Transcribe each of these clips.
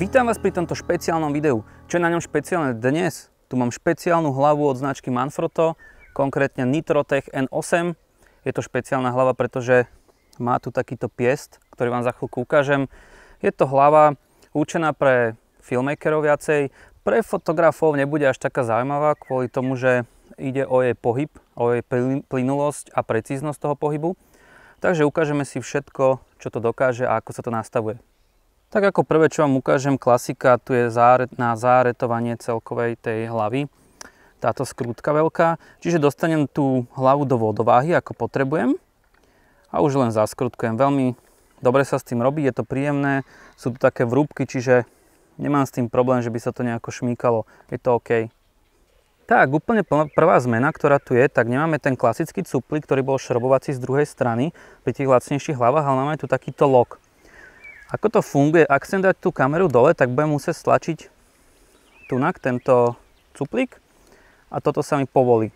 Vítam vás pri tomto špeciálnom videu. Čo je na ňom špeciálne dnes? Tu mám špeciálnu hlavu od značky Manfrotto, konkrétne Nitrotech N8. Je to špeciálna hlava, pretože má tu takýto piest, ktorý vám za chvíľku ukážem. Je to hlava určená pre filmmakerov viacej. Pre fotografov nebude až taká zaujímavá kvôli tomu, že ide o jej pohyb, o jej plynulosť a precíznosť toho pohybu. Takže ukážeme si všetko, čo to dokáže a ako sa to nastavuje. Tak ako prvé, čo vám ukážem, klasika, tu je na záretovanie celkovej tej hlavy. Táto skrútka veľká. Čiže dostanem tú hlavu do vodováhy, ako potrebujem. A už len zaskrutkujem. Veľmi dobre sa s tým robí, je to príjemné. Sú tu také vrúbky, čiže nemám s tým problém, že by sa to nejako šmíkalo. Je to OK. Tak, úplne prvá zmena, ktorá tu je, tak nemáme ten klasický cuplik, ktorý bol šrobovací z druhej strany pri tých lacnejších hlavách, ale máme tu takýto lok ako to funguje? Ak chcem dať tú kameru dole, tak budem musieť stlačiť tunak, tento cuplík a toto sa mi povolí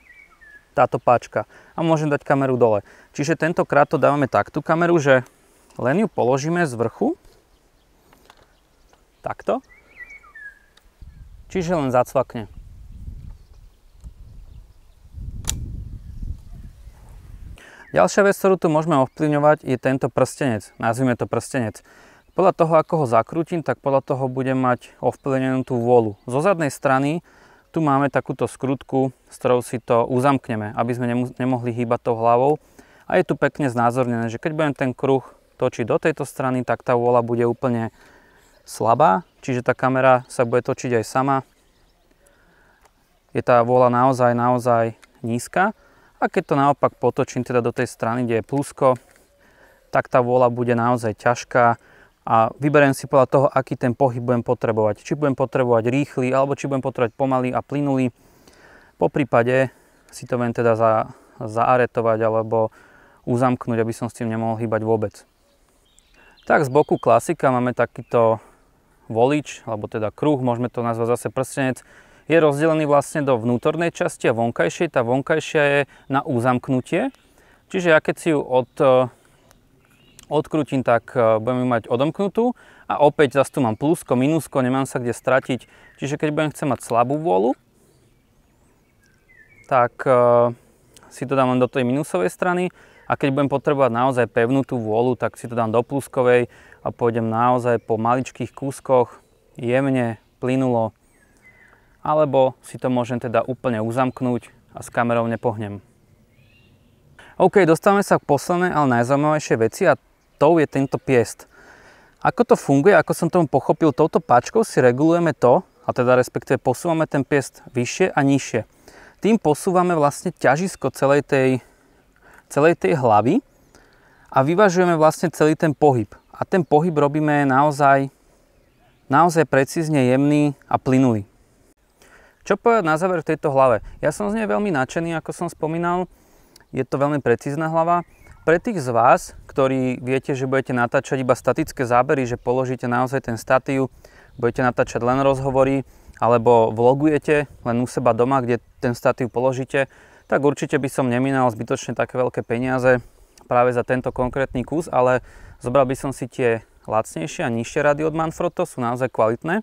táto páčka a môžem dať kameru dole. Čiže tentokrát to dávame tak tú kameru, že len ju položíme z vrchu takto čiže len zacvakne. Ďalšia vec, ktorú tu môžeme ovplyvňovať, je tento prstenec. Nazvime to prstenec. Podľa toho, ako ho zakrútim, tak podľa toho budem mať ovplyvnenú tú volu. Zo zadnej strany tu máme takúto skrutku, s ktorou si to uzamkneme, aby sme nemohli hýbať tou hlavou. A je tu pekne znázornené, že keď budem ten kruh točiť do tejto strany, tak tá vola bude úplne slabá, čiže tá kamera sa bude točiť aj sama. Je tá vola naozaj, naozaj nízka. A keď to naopak potočím teda do tej strany, kde je plusko, tak tá vola bude naozaj ťažká a vyberiem si podľa toho, aký ten pohyb budem potrebovať. Či budem potrebovať rýchly, alebo či budem potrebovať pomalý a plynulý. Po prípade si to viem teda za, zaaretovať alebo uzamknúť, aby som s tým nemohol hýbať vôbec. Tak z boku klasika máme takýto volič, alebo teda kruh, môžeme to nazvať zase prstenec. Je rozdelený vlastne do vnútornej časti a vonkajšej. Tá vonkajšia je na uzamknutie. Čiže ja keď si ju od odkrútim, tak e, budem ju mať odomknutú a opäť zase tu mám plusko, minusko, nemám sa kde stratiť. Čiže keď budem chcem mať slabú vôľu, tak e, si to dám len do tej minusovej strany a keď budem potrebovať naozaj pevnú tú vôľu, tak si to dám do pluskovej a pôjdem naozaj po maličkých kúskoch, jemne, plynulo, alebo si to môžem teda úplne uzamknúť a s kamerou nepohnem. OK, dostávame sa k poslednej, ale najzaujímavejšej veci a piestov je tento piest. Ako to funguje, ako som tomu pochopil, touto páčkou si regulujeme to, a teda respektíve posúvame ten piest vyššie a nižšie. Tým posúvame vlastne ťažisko celej tej, celej tej hlavy a vyvažujeme vlastne celý ten pohyb. A ten pohyb robíme naozaj, naozaj precízne jemný a plynulý. Čo povedať na záver v tejto hlave? Ja som z nej veľmi nadšený, ako som spomínal. Je to veľmi precízna hlava. Pre tých z vás, ktorý viete, že budete natáčať iba statické zábery, že položíte naozaj ten statív, budete natáčať len rozhovory, alebo vlogujete len u seba doma, kde ten statív položíte, tak určite by som neminal zbytočne také veľké peniaze práve za tento konkrétny kus, ale zobral by som si tie lacnejšie a nižšie rady od Manfrotto, sú naozaj kvalitné.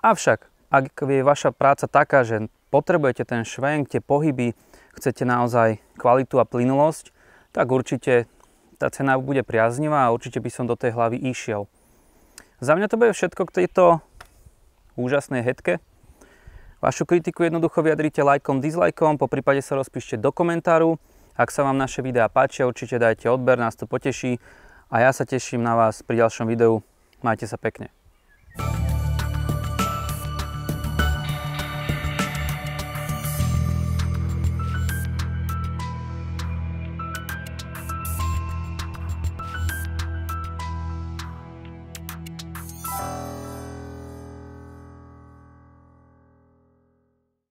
Avšak, ak je vaša práca taká, že potrebujete ten švenk, tie pohyby, chcete naozaj kvalitu a plynulosť, tak určite tá cena bude priaznivá a určite by som do tej hlavy išiel. Za mňa to bude všetko k tejto úžasnej hetke. Vašu kritiku jednoducho vyjadrite lajkom, dislajkom, po prípade sa rozpíšte do komentáru. Ak sa vám naše videá páčia, určite dajte odber, nás to poteší a ja sa teším na vás pri ďalšom videu. Majte sa pekne.